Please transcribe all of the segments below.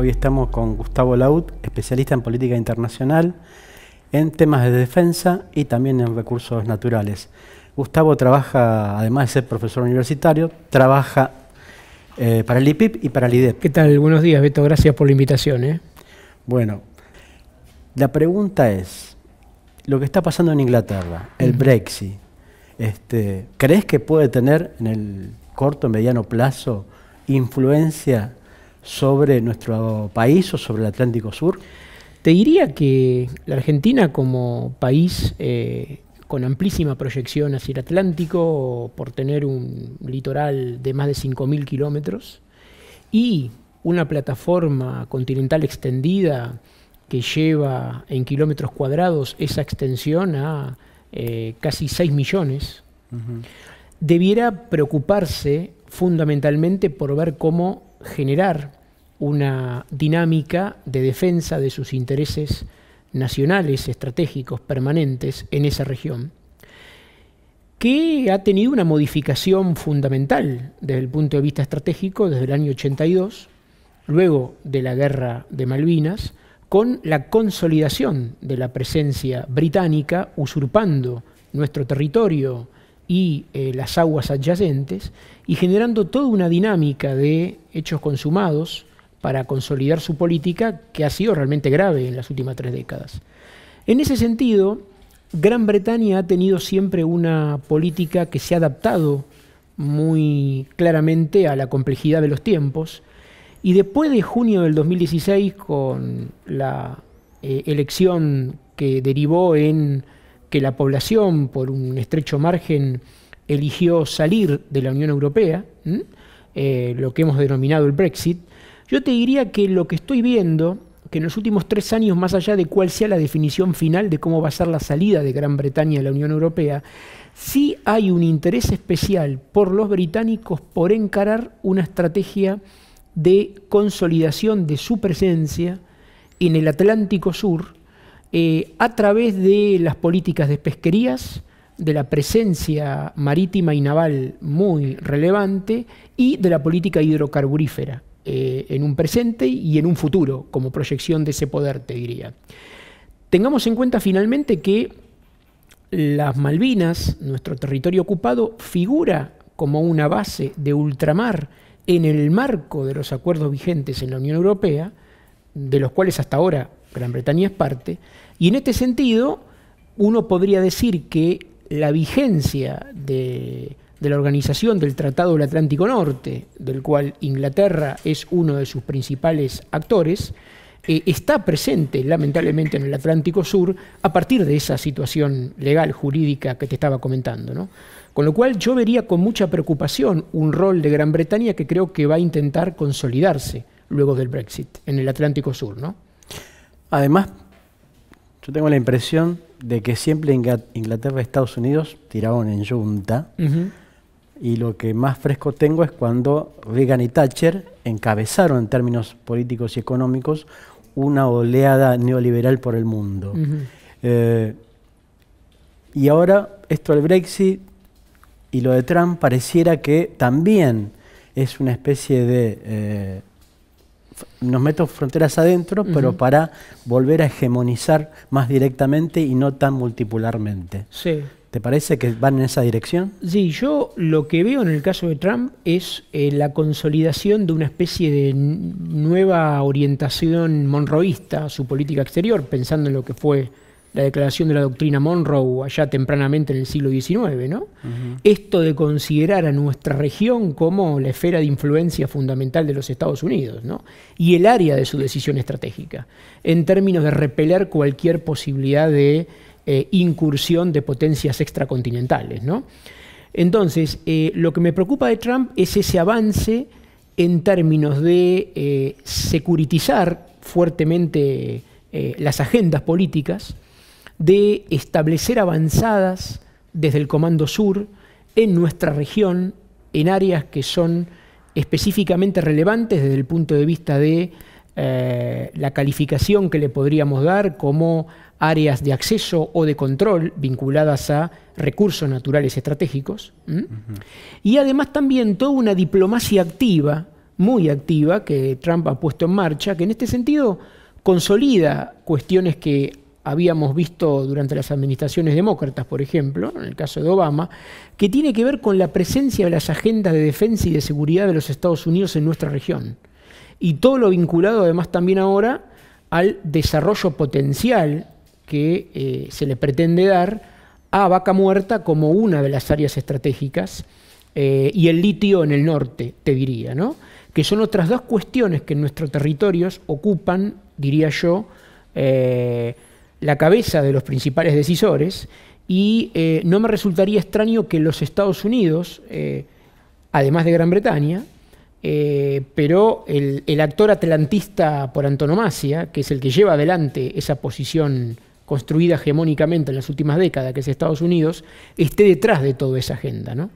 Hoy estamos con Gustavo Laud, especialista en política internacional, en temas de defensa y también en recursos naturales. Gustavo trabaja, además de ser profesor universitario, trabaja eh, para el IPIP y para el IDEP. ¿Qué tal? Buenos días, Beto. Gracias por la invitación. ¿eh? Bueno, la pregunta es, lo que está pasando en Inglaterra, el Brexit, este, ¿crees que puede tener en el corto, mediano plazo influencia sobre nuestro país o sobre el Atlántico Sur? Te diría que la Argentina como país eh, con amplísima proyección hacia el Atlántico, por tener un litoral de más de 5.000 kilómetros y una plataforma continental extendida que lleva en kilómetros cuadrados esa extensión a eh, casi 6 millones, debiera preocuparse fundamentalmente por ver cómo generar una dinámica de defensa de sus intereses nacionales, estratégicos, permanentes en esa región, que ha tenido una modificación fundamental desde el punto de vista estratégico desde el año 82, luego de la guerra de Malvinas, con la consolidación de la presencia británica usurpando nuestro territorio, y eh, las aguas adyacentes y generando toda una dinámica de hechos consumados para consolidar su política que ha sido realmente grave en las últimas tres décadas. En ese sentido, Gran Bretaña ha tenido siempre una política que se ha adaptado muy claramente a la complejidad de los tiempos y después de junio del 2016 con la eh, elección que derivó en que la población, por un estrecho margen, eligió salir de la Unión Europea, eh, lo que hemos denominado el Brexit, yo te diría que lo que estoy viendo, que en los últimos tres años, más allá de cuál sea la definición final de cómo va a ser la salida de Gran Bretaña de la Unión Europea, sí hay un interés especial por los británicos por encarar una estrategia de consolidación de su presencia en el Atlántico Sur, eh, a través de las políticas de pesquerías, de la presencia marítima y naval muy relevante y de la política hidrocarburífera eh, en un presente y en un futuro, como proyección de ese poder, te diría. Tengamos en cuenta finalmente que las Malvinas, nuestro territorio ocupado, figura como una base de ultramar en el marco de los acuerdos vigentes en la Unión Europea, de los cuales hasta ahora Gran Bretaña es parte, y en este sentido uno podría decir que la vigencia de, la organización del Tratado del Atlántico Norte, del cual Inglaterra es uno de sus principales actores, eh, está presente lamentablemente en el Atlántico Sur a partir de esa situación legal, jurídica que te estaba comentando. Con lo cual yo vería con mucha preocupación un rol de Gran Bretaña que creo que va a intentar consolidarse luego del Brexit en el Atlántico Sur. ¿no? Además, yo tengo la impresión de que siempre Inglaterra y Estados Unidos tiraban en yunta. Y lo que más fresco tengo es cuando Reagan y Thatcher encabezaron en términos políticos y económicos una oleada neoliberal por el mundo. Eh, y ahora esto del Brexit y lo de Trump pareciera que también es una especie de eh, nos meto fronteras adentro, pero para volver a hegemonizar más directamente y no tan multipolarmente. Sí. ¿Te parece que van en esa dirección? Sí, yo lo que veo en el caso de Trump es eh, la consolidación de una especie de nueva orientación monroísta a su política exterior, pensando en lo que fue la declaración de la doctrina Monroe allá tempranamente en el siglo XIX, ¿no? Esto de considerar a nuestra región como la esfera de influencia fundamental de los Estados Unidos, Y el área de su decisión estratégica, en términos de repeler cualquier posibilidad de eh, incursión de potencias extracontinentales, ¿no? Entonces, eh, lo que me preocupa de Trump es ese avance en términos de eh, securitizar fuertemente las agendas políticas, de establecer avanzadas desde el Comando Sur en nuestra región, en áreas que son específicamente relevantes desde el punto de vista de eh, la calificación que le podríamos dar como áreas de acceso o de control vinculadas a recursos naturales estratégicos. Y además también toda una diplomacia activa, muy activa, que Trump ha puesto en marcha, que en este sentido consolida cuestiones que habíamos visto durante las administraciones demócratas, por ejemplo, en el caso de Obama, que tiene que ver con la presencia de las agendas de defensa y de seguridad de los Estados Unidos en nuestra región. Y todo lo vinculado además también ahora al desarrollo potencial que eh, se le pretende dar a Vaca Muerta como una de las áreas estratégicas eh, y el litio en el norte, te diría, ¿no? que son otras dos cuestiones que en nuestros territorios ocupan, diría yo, eh, la cabeza de los principales decisores y eh, no me resultaría extraño que los Estados Unidos, eh, además de Gran Bretaña, eh, pero el, actor atlantista por antonomasia, que es el que lleva adelante esa posición construida hegemónicamente en las últimas décadas, que es Estados Unidos, esté detrás de toda esa agenda. ¿no?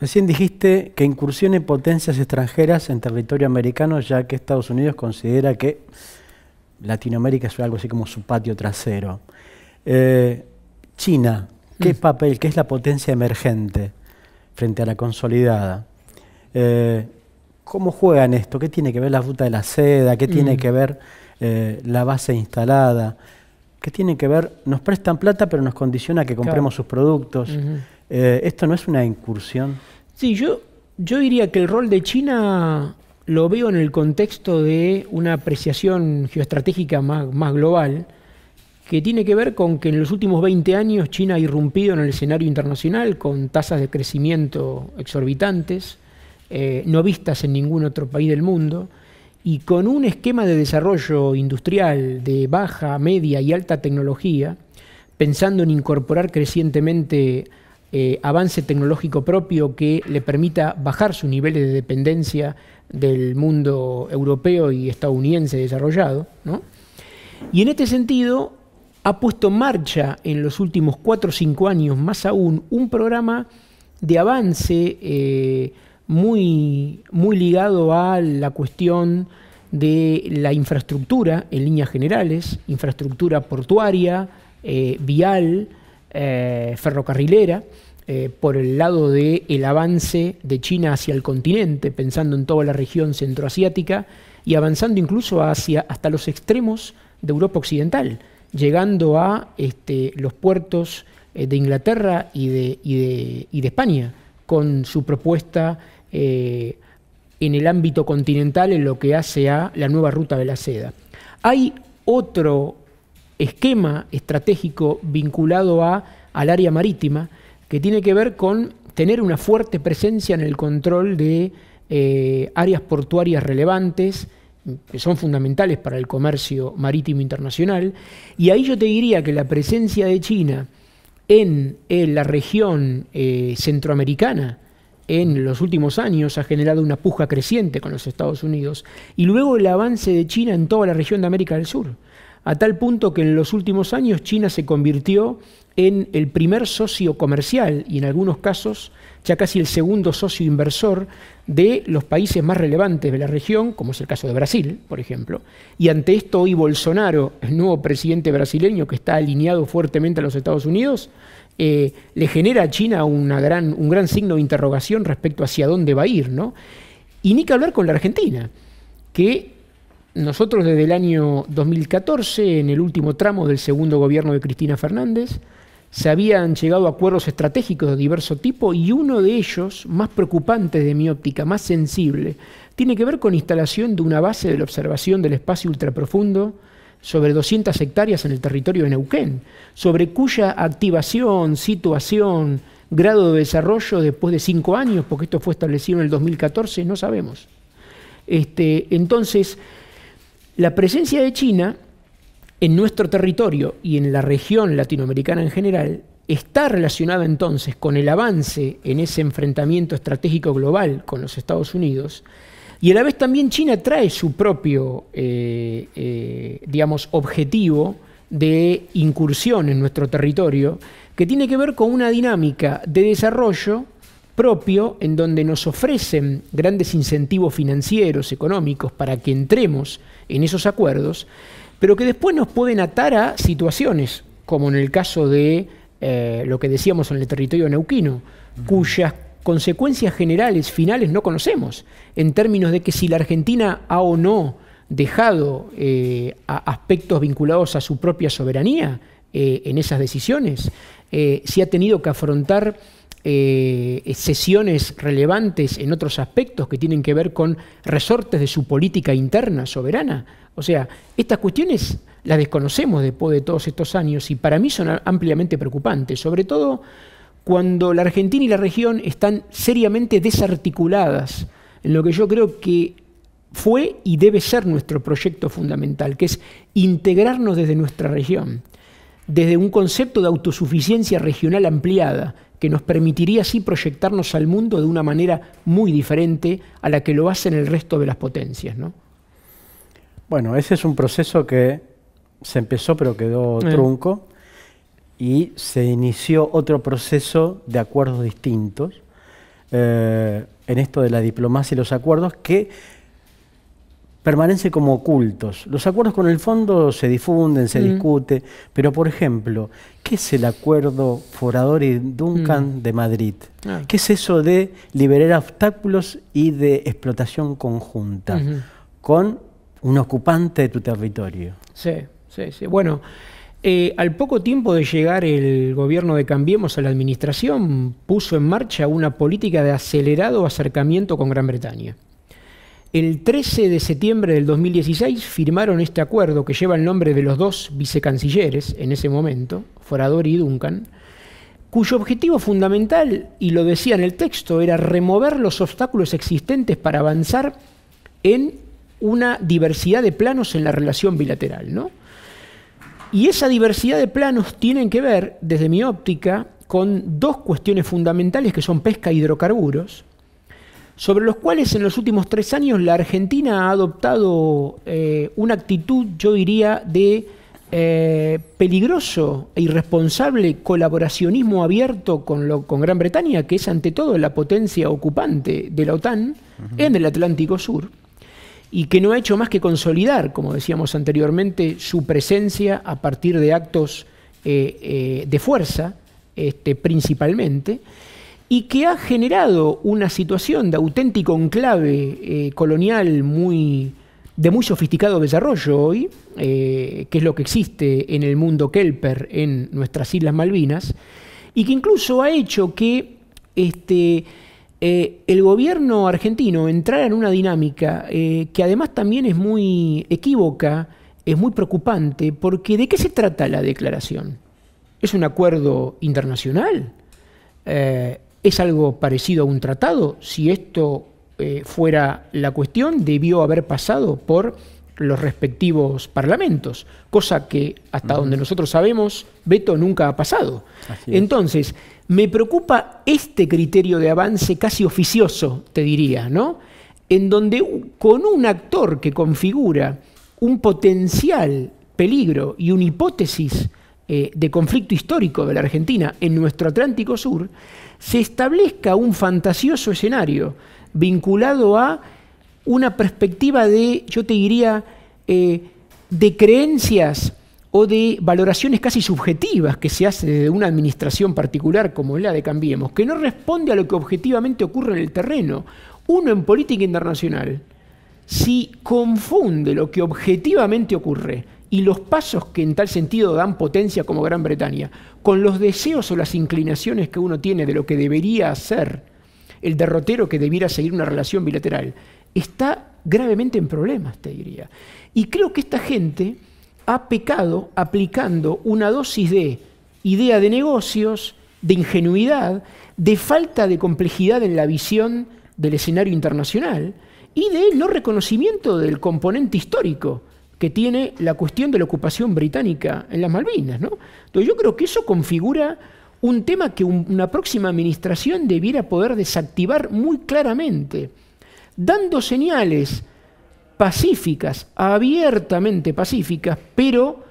Recién dijiste que incursione potencias extranjeras en territorio americano, ya que Estados Unidos considera que Latinoamérica es algo así como su patio trasero. Eh, China, ¿qué mm. papel, qué es la potencia emergente frente a la consolidada? Eh, ¿Cómo juegan esto? ¿Qué tiene que ver la ruta de la seda? ¿Qué tiene mm. que ver eh, la base instalada? ¿Qué tiene que ver? Nos prestan plata, pero nos condiciona que compremos sus productos. ¿Esto no es una incursión? Sí, yo, yo diría que el rol de China lo veo en el contexto de una apreciación geoestratégica más, global, que tiene que ver con que en los últimos 20 años China ha irrumpido en el escenario internacional con tasas de crecimiento exorbitantes, eh, no vistas en ningún otro país del mundo, y con un esquema de desarrollo industrial de baja, media y alta tecnología, pensando en incorporar crecientemente eh, avance tecnológico propio que le permita bajar sus niveles de dependencia del mundo europeo y estadounidense desarrollado. Y en este sentido, ha puesto en marcha en los últimos cuatro o cinco años, más aún, un programa de avance eh, muy, ligado a la cuestión de la infraestructura en líneas generales, infraestructura portuaria, eh, vial, eh, ferrocarrilera, eh, por el lado del el avance de China hacia el continente, pensando en toda la región centroasiática y avanzando incluso hasta los extremos de Europa Occidental, llegando a este, los puertos eh, de Inglaterra y de, España, con su propuesta eh, en el ámbito continental en lo que hace a la nueva ruta de la seda. Hay otro esquema estratégico vinculado al área marítima, que tiene que ver con tener una fuerte presencia en el control de eh, áreas portuarias relevantes, que son fundamentales para el comercio marítimo internacional. Y ahí yo te diría que la presencia de China en, la región eh, centroamericana en los últimos años ha generado una puja creciente con los Estados Unidos y luego el avance de China en toda la región de América del Sur a tal punto que en los últimos años China se convirtió en el primer socio comercial y en algunos casos ya casi el segundo socio inversor de los países más relevantes de la región, como es el caso de Brasil, por ejemplo. Y ante esto hoy Bolsonaro, el nuevo presidente brasileño que está alineado fuertemente a los Estados Unidos, eh, le genera a China una gran, un gran signo de interrogación respecto hacia dónde va a ir. ¿no? Y ni que hablar con la Argentina, que nosotros desde el año 2014, en el último tramo del segundo gobierno de Cristina Fernández, se habían llegado a acuerdos estratégicos de diverso tipo y uno de ellos, más preocupante de mi óptica, más sensible, tiene que ver con instalación de una base de la observación del espacio ultraprofundo sobre 200 hectáreas en el territorio de Neuquén, sobre cuya activación, situación, grado de desarrollo después de cinco años, porque esto fue establecido en el 2014, no sabemos. Este, entonces, la presencia de China en nuestro territorio y en la región latinoamericana en general está relacionada entonces con el avance en ese enfrentamiento estratégico global con los Estados Unidos y a la vez también China trae su propio, eh, eh, digamos, objetivo de incursión en nuestro territorio que tiene que ver con una dinámica de desarrollo propio en donde nos ofrecen grandes incentivos financieros, económicos, para que entremos en esos acuerdos, pero que después nos pueden atar a situaciones, como en el caso de eh, lo que decíamos en el territorio neuquino, cuyas consecuencias generales, finales, no conocemos, en términos de que si la Argentina ha o no dejado eh, aspectos vinculados a su propia soberanía eh, en esas decisiones, si ha tenido que afrontar eh, sesiones relevantes en otros aspectos que tienen que ver con resortes de su política interna soberana. O sea, estas cuestiones las desconocemos después de todos estos años y para mí son ampliamente preocupantes, sobre todo cuando la Argentina y la región están seriamente desarticuladas en lo que yo creo que fue y debe ser nuestro proyecto fundamental, que es integrarnos desde nuestra región, desde un concepto de autosuficiencia regional ampliada, que nos permitiría así proyectarnos al mundo de una manera muy diferente a la que lo hacen el resto de las potencias. ¿no? Bueno, ese es un proceso que se empezó pero quedó trunco y se inició otro proceso de acuerdos distintos eh, en esto de la diplomacia y los acuerdos que permanece como ocultos. Los acuerdos con el fondo se difunden, se mm. discute, pero por ejemplo, ¿qué es el acuerdo Forador y Duncan mm. de Madrid? Ah. ¿Qué es eso de liberar obstáculos y de explotación conjunta con un ocupante de tu territorio? Sí, sí, sí. Bueno, eh, al poco tiempo de llegar el gobierno de Cambiemos a la administración, puso en marcha una política de acelerado acercamiento con Gran Bretaña. El 13 de septiembre del 2016 firmaron este acuerdo que lleva el nombre de los dos vicecancilleres en ese momento, Forador y Duncan, cuyo objetivo fundamental, y lo decía en el texto, era remover los obstáculos existentes para avanzar en una diversidad de planos en la relación bilateral. Y esa diversidad de planos tienen que ver, desde mi óptica, con dos cuestiones fundamentales que son pesca e hidrocarburos, sobre los cuales en los últimos tres años la Argentina ha adoptado eh, una actitud, yo diría, de eh, peligroso e irresponsable colaboracionismo abierto con, Gran Bretaña, que es ante todo la potencia ocupante de la OTAN en el Atlántico Sur, y que no ha hecho más que consolidar, como decíamos anteriormente, su presencia a partir de actos eh, de fuerza, este, principalmente y que ha generado una situación de auténtico enclave eh, colonial muy, de muy sofisticado desarrollo hoy, eh, que es lo que existe en el mundo Kelper, en nuestras Islas Malvinas, y que incluso ha hecho que este, eh, el gobierno argentino entrara en una dinámica que además también es muy equívoca, es muy preocupante, porque ¿de qué se trata la declaración? ¿Es un acuerdo internacional? ¿Es algo parecido a un tratado? Si esto eh, fuera la cuestión, debió haber pasado por los respectivos parlamentos, cosa que hasta donde nosotros sabemos, veto nunca ha pasado. Entonces, me preocupa este criterio de avance casi oficioso, te diría, ¿no? En donde con un actor que configura un potencial peligro y una hipótesis eh, de conflicto histórico de la Argentina en nuestro Atlántico Sur, se establezca un fantasioso escenario vinculado a una perspectiva de, yo te diría, eh, de creencias o de valoraciones casi subjetivas que se hace de una administración particular como la de Cambiemos, que no responde a lo que objetivamente ocurre en el terreno. Uno en política internacional, si confunde lo que objetivamente ocurre y los pasos que en tal sentido dan potencia como Gran Bretaña, con los deseos o las inclinaciones que uno tiene de lo que debería hacer, el derrotero que debiera seguir una relación bilateral, está gravemente en problemas, te diría. Y creo que esta gente ha pecado aplicando una dosis de idea de negocios, de ingenuidad, de falta de complejidad en la visión del escenario internacional y de no reconocimiento del componente histórico que tiene la cuestión de la ocupación británica en las Malvinas. Entonces yo creo que eso configura un tema que una próxima administración debiera poder desactivar muy claramente, dando señales pacíficas, abiertamente pacíficas, pero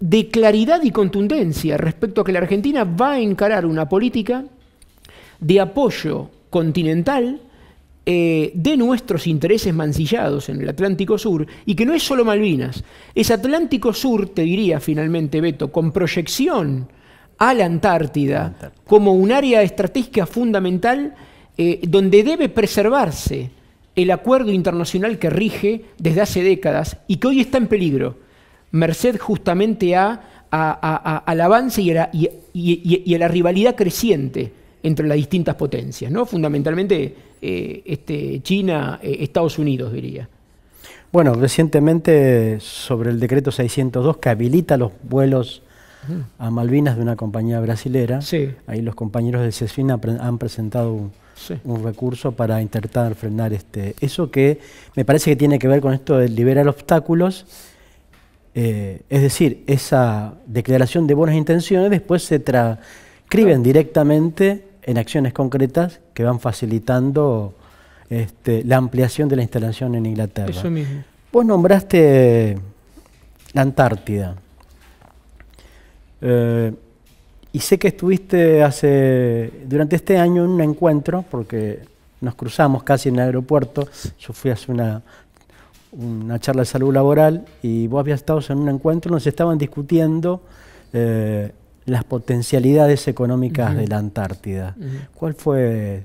de claridad y contundencia respecto a que la Argentina va a encarar una política de apoyo continental, eh, de nuestros intereses mancillados en el Atlántico Sur, y que no es solo Malvinas, es Atlántico Sur, te diría finalmente Beto, con proyección a la Antártida, como un área estratégica fundamental eh, donde debe preservarse el acuerdo internacional que rige desde hace décadas y que hoy está en peligro, merced justamente a, al avance y, y a la rivalidad creciente entre las distintas potencias, ¿no? fundamentalmente eh, este, China, eh, Estados Unidos, diría. Bueno, recientemente sobre el decreto 602 que habilita los vuelos a Malvinas de una compañía brasilera, ahí los compañeros del CESFIN han presentado un, recurso para intentar frenar este, eso que me parece que tiene que ver con esto de liberar obstáculos. Eh, es decir, esa declaración de buenas intenciones después se transcriben directamente en acciones concretas que van facilitando este, la ampliación de la instalación en Inglaterra. Eso Vos nombraste la Antártida. Eh, y sé que estuviste hace durante este año en un encuentro, porque nos cruzamos casi en el aeropuerto. Yo fui a hacer una, una charla de salud laboral y vos habías estado en un encuentro, nos estaban discutiendo eh, las potencialidades económicas de la Antártida. ¿Cuál fue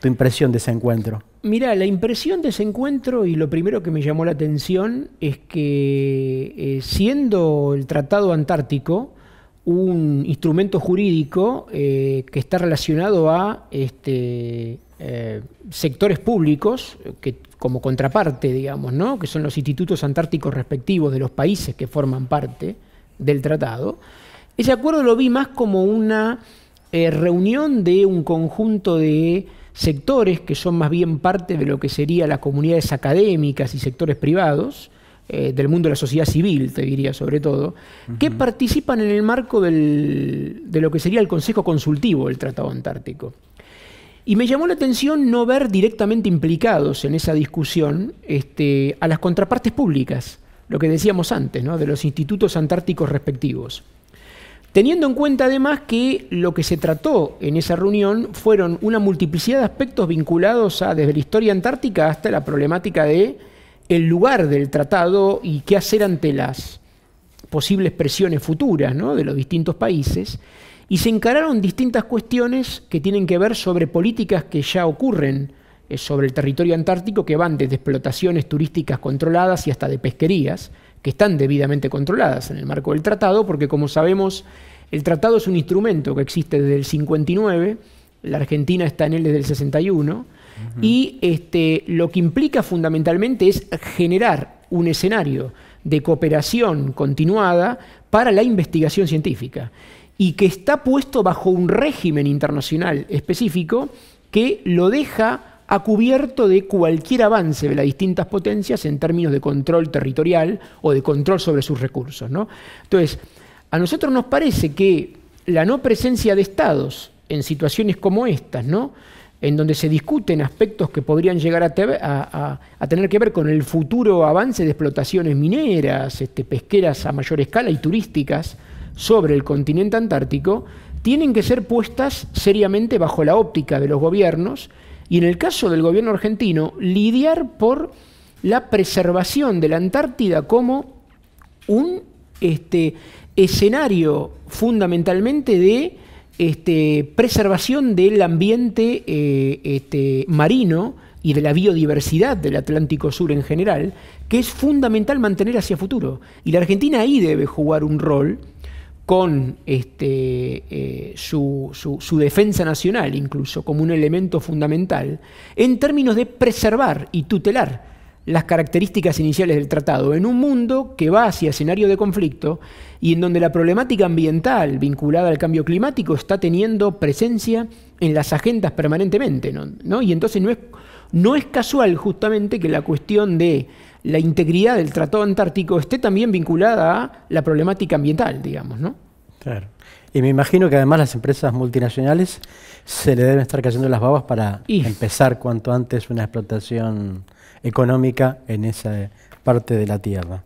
tu impresión de ese encuentro? Mira, la impresión de ese encuentro y lo primero que me llamó la atención es que eh, siendo el Tratado Antártico un instrumento jurídico eh, que está relacionado a este, eh, sectores públicos que, como contraparte, digamos, ¿no? que son los institutos antárticos respectivos de los países que forman parte del tratado, ese acuerdo lo vi más como una eh, reunión de un conjunto de sectores que son más bien parte de lo que serían las comunidades académicas y sectores privados, eh, del mundo de la sociedad civil, te diría sobre todo, que participan en el marco de lo que sería el Consejo Consultivo del Tratado Antártico. Y me llamó la atención no ver directamente implicados en esa discusión este, a las contrapartes públicas, lo que decíamos antes, de los institutos antárticos respectivos. Teniendo en cuenta además que lo que se trató en esa reunión fueron una multiplicidad de aspectos vinculados a desde la historia antártica hasta la problemática de el lugar del tratado y qué hacer ante las posibles presiones futuras de los distintos países, y se encararon distintas cuestiones que tienen que ver sobre políticas que ya ocurren eh, sobre el territorio antártico, que van desde explotaciones turísticas controladas y hasta de pesquerías, que están debidamente controladas en el marco del tratado, porque como sabemos, el tratado es un instrumento que existe desde el 59, la Argentina está en él desde el 61, y este, lo que implica fundamentalmente es generar un escenario de cooperación continuada para la investigación científica y que está puesto bajo un régimen internacional específico que lo deja a cubierto de cualquier avance de las distintas potencias en términos de control territorial o de control sobre sus recursos. Entonces, a nosotros nos parece que la no presencia de estados en situaciones como estas, ¿no? en donde se discuten aspectos que podrían llegar a, tener que ver con el futuro avance de explotaciones mineras, este, pesqueras a mayor escala y turísticas sobre el continente antártico, tienen que ser puestas seriamente bajo la óptica de los gobiernos y en el caso del gobierno argentino, lidiar por la preservación de la Antártida como un este, escenario fundamentalmente de este, preservación del ambiente eh, este, marino y de la biodiversidad del Atlántico Sur en general, que es fundamental mantener hacia futuro. Y la Argentina ahí debe jugar un rol con este, eh, su, defensa nacional incluso como un elemento fundamental, en términos de preservar y tutelar las características iniciales del tratado, en un mundo que va hacia escenario de conflicto y en donde la problemática ambiental vinculada al cambio climático está teniendo presencia en las agendas permanentemente. Y entonces no es, no es casual justamente que la cuestión de la integridad del Tratado Antártico esté también vinculada a la problemática ambiental, digamos, ¿no? Claro. Y me imagino que además las empresas multinacionales se le deben estar cayendo las babas para empezar cuanto antes una explotación económica en esa parte de la tierra.